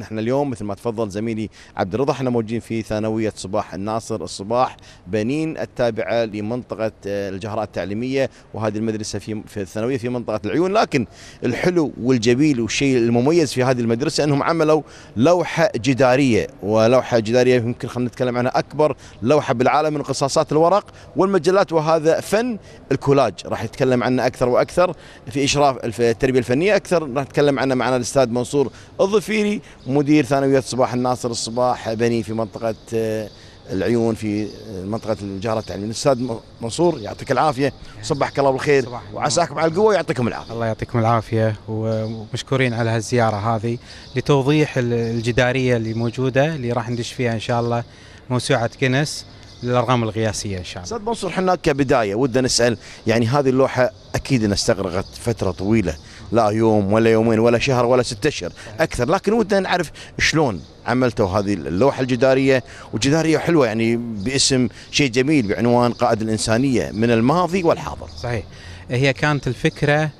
نحن اليوم مثل ما تفضل زميلي عبد الرضا احنا موجودين في ثانويه صباح الناصر الصباح بنين التابعه لمنطقه آه، الجهراء التعليميه وهذه المدرسه في في الثانويه في منطقه العيون لكن الحلو والجميل والشيء المميز في هذه المدرسه انهم عملوا لوحه جداريه ولوحه جداريه يمكن خلينا نتكلم عنها اكبر لوحه بالعالم من قصاصات الورق والمجلات وهذا فن الكولاج راح يتكلم عنه اكثر واكثر في اشراف التربيه الفنيه اكثر راح نتكلم عنه معنا الاستاذ منصور الظفيري مدير ثانويه صباح الناصر الصباح بني في منطقه آه، العيون في آه، منطقه الجهره التعليميه الاستاذ منصور يعطيك العافيه صبحك الله بالخير وعساكم على القوه ويعطيكم العافيه الله يعطيكم العافيه ومشكورين على هالزياره هذه لتوضيح الجداريه اللي موجوده اللي راح ندش فيها ان شاء الله موسوعه كنس للارقام القياسيه ان شاء الله. استاذ منصور احنا كبدايه ودنا نسال يعني هذه اللوحه اكيد انها استغرقت فتره طويله لا يوم ولا يومين ولا شهر ولا ستة اشهر اكثر لكن ودنا نعرف شلون عملتوا هذه اللوحه الجداريه وجداريه حلوه يعني باسم شيء جميل بعنوان قائد الانسانيه من الماضي والحاضر. صحيح هي كانت الفكره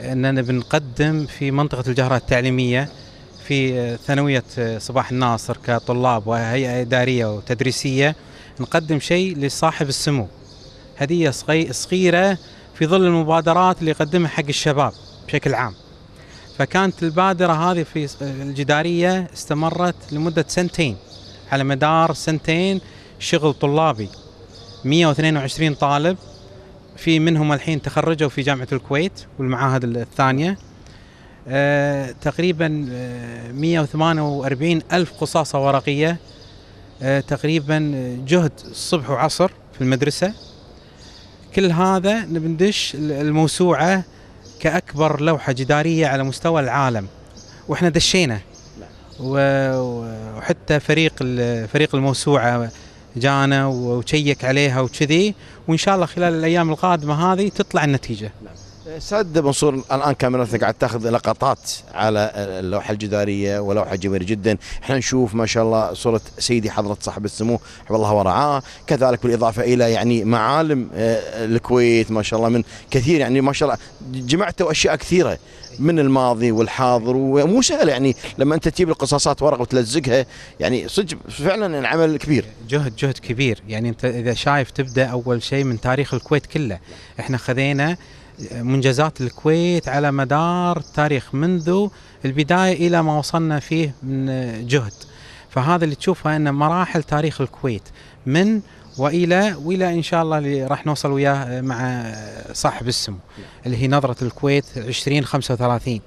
اننا بنقدم في منطقه الجهرات التعليميه في ثانويه صباح الناصر كطلاب وهيئه اداريه وتدريسيه نقدم شيء لصاحب السمو هديه صغيره في ظل المبادرات اللي يقدمها حق الشباب بشكل عام فكانت البادرة هذه في الجدارية استمرت لمدة سنتين على مدار سنتين شغل طلابي 122 طالب في منهم الحين تخرجوا في جامعة الكويت والمعاهد الثانية أه تقريبا 148 آه، ألف قصاصة ورقية أه تقريبا آه، جهد صبح وعصر في المدرسة كل هذا نبندش الموسوعة كأكبر لوحة جدارية على مستوى العالم وإحنا دشينا وحتى فريق فريق الموسوعة جانا وشيك عليها وكذي وإن شاء الله خلال الأيام القادمة هذه تطلع النتيجة سد منصور الان كاميرات قاعد تاخذ لقطات على اللوحه الجداريه ولوحه جميله جدا، احنا نشوف ما شاء الله صوره سيدي حضره صاحب السمو حفظ الله ورعاه، كذلك بالاضافه الى يعني معالم آه، الكويت ما شاء الله من كثير يعني ما شاء الله جمعتوا اشياء كثيره من الماضي والحاضر ومو سهل يعني لما انت تجيب القصاصات ورقه وتلزقها يعني صدق فعلا العمل كبير. جهد جهد كبير، يعني انت اذا شايف تبدا اول شيء من تاريخ الكويت كله، احنا خذينا منجزات الكويت على مدار التاريخ منذ البداية إلى ما وصلنا فيه من جهد فهذا اللي تشوفه أن مراحل تاريخ الكويت من والى والى ان شاء الله اللي راح نوصل وياه مع صاحب السمو اللي هي نظره الكويت 2035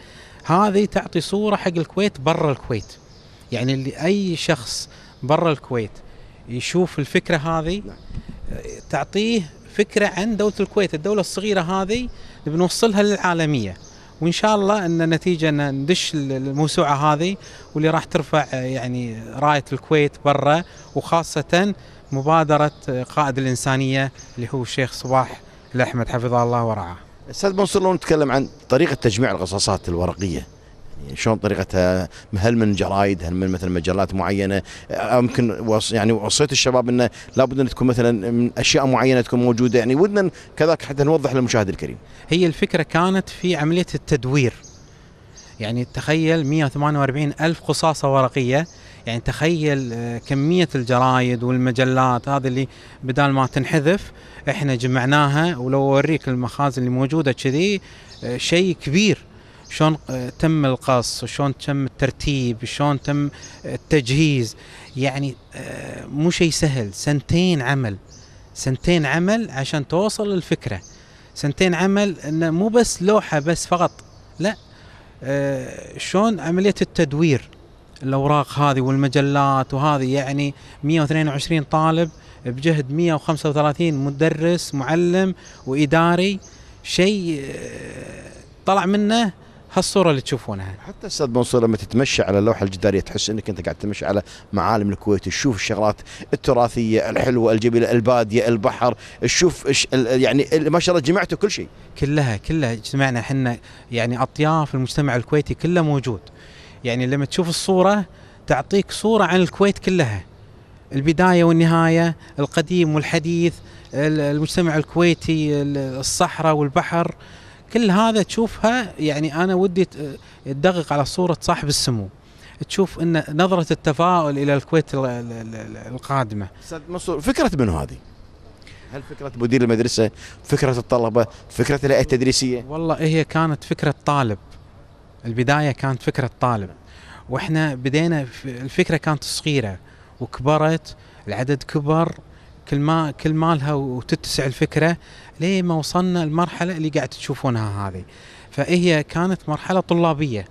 هذه تعطي صوره حق الكويت برا الكويت يعني اللي اي شخص برا الكويت يشوف الفكره هذه نعم. تعطيه فكره عن دوله الكويت الدوله الصغيره هذه بنوصلها للعالميه وان شاء الله ان نتيجه ان ندش الموسوعه هذه واللي راح ترفع آه، يعني رايه الكويت برا وخاصه مبادره آه، قائد الانسانيه اللي هو الشيخ صباح الاحمد حفظه الله ورعاه. استاذ منصور لو نتكلم عن طريقه تجميع الرصاصات الورقيه يعني شلون طريقتها هل من جرايد هل من مثلا مجلات معينه يمكن آه، يعني وصيت الشباب انه لابد ان تكون مثلا من اشياء معينه تكون موجوده يعني ودنا كذلك حتى نوضح للمشاهد الكريم. هي الفكره كانت في عمليه التدوير يعني تخيل 148 ألف قصاصة ورقية يعني تخيل آه، كمية الجرايد والمجلات هذه اللي بدال ما تنحذف احنا جمعناها ولو اوريك المخازن اللي موجودة كذي آه، شيء كبير شلون آه، تم القص وشلون تم الترتيب شلون تم آه، التجهيز يعني آه، مو شيء سهل سنتين عمل سنتين عمل عشان توصل الفكره سنتين عمل انه مو بس لوحه بس فقط لا شلون عمليه التدوير الاوراق هذه والمجلات وهذه يعني 122 طالب بجهد 135 مدرس معلم واداري شيء طلع منه هالصوره اللي تشوفونها حتى استاذ منصور لما تتمشى على اللوحه الجداريه تحس انك انت قاعد تمشي على معالم الكويت تشوف الشغلات التراثيه الحلوه الجميله الباديه البحر تشوف يعني ما شاء الله جمعتوا كل شيء كلها كلها جمعنا احنا يعني اطياف المجتمع الكويتي كله موجود يعني لما تشوف الصوره تعطيك صوره عن الكويت كلها البدايه والنهايه القديم والحديث المجتمع الكويتي الصحراء والبحر كل هذا تشوفها يعني انا ودي تدقق على صوره صاحب السمو تشوف ان نظره التفاؤل الى الكويت القادمه استاذ منصور فكره منو هذه؟ هل فكرة مدير المدرسة، فكرة الطلبة، فكرة الهيئة التدريسية؟ والله هي كانت فكرة طالب. البداية كانت فكرة طالب. واحنا بدينا الفكرة كانت صغيرة وكبرت، العدد كبر، كل ما كل مالها وتتسع الفكره ليه ما وصلنا المرحله اللي قاعد تشوفونها هذه فهي كانت مرحله طلابيه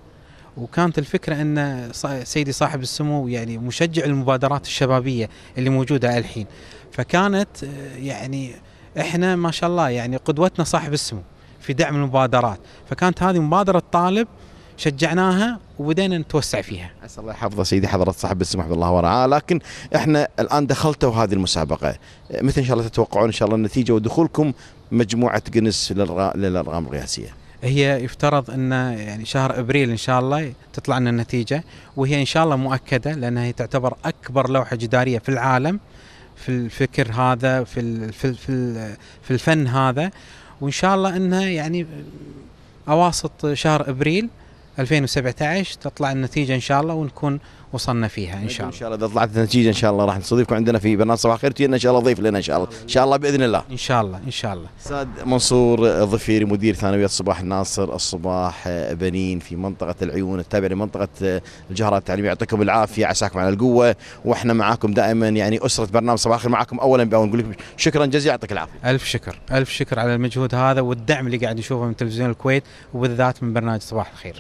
وكانت الفكره ان سيدي صاحب السمو يعني مشجع المبادرات الشبابيه اللي موجوده الحين فكانت يعني احنا ما شاء الله يعني قدوتنا صاحب السمو في دعم المبادرات فكانت هذه مبادره طالب شجعناها وبدينا نتوسع فيها. اسال الله يحفظه سيدي حضره صاحب السمح بالله ورعاه، لكن احنا الان دخلتوا هذه المسابقه، متى ان شاء الله تتوقعون ان شاء الله النتيجه ودخولكم مجموعه جنس للارقام القياسيه؟ هي يفترض ان يعني شهر ابريل ان شاء الله تطلع لنا النتيجه وهي ان شاء الله مؤكده لانها تعتبر اكبر لوحه جداريه في العالم في الفكر هذا في في في الفن هذا وان شاء الله انها يعني اواسط شهر ابريل 2017 تطلع النتيجه ان شاء الله ونكون وصلنا فيها ان شاء الله ان شاء الله اذا طلعت النتيجه ان شاء الله راح نستضيفكم عندنا في برنامج صباح خير ان شاء الله ضيف لنا ان شاء الله ان شاء الله باذن الله ان شاء الله ان شاء الله استاذ منصور ظفيري مدير ثانويه صباح الناصر الصباح بنين في منطقه العيون التابعه لمنطقه الجهره التعليميه يعطيكم العافيه عساكم على القوه واحنا معاكم دائما يعني اسره برنامج صباح خير معاكم اولا باول نقول لكم شكرا جزيلا يعطيك العافيه الف شكر الف شكر على المجهود هذا والدعم اللي قاعد نشوفه من تلفزيون الكويت وبالذات من برنامج صباح الخير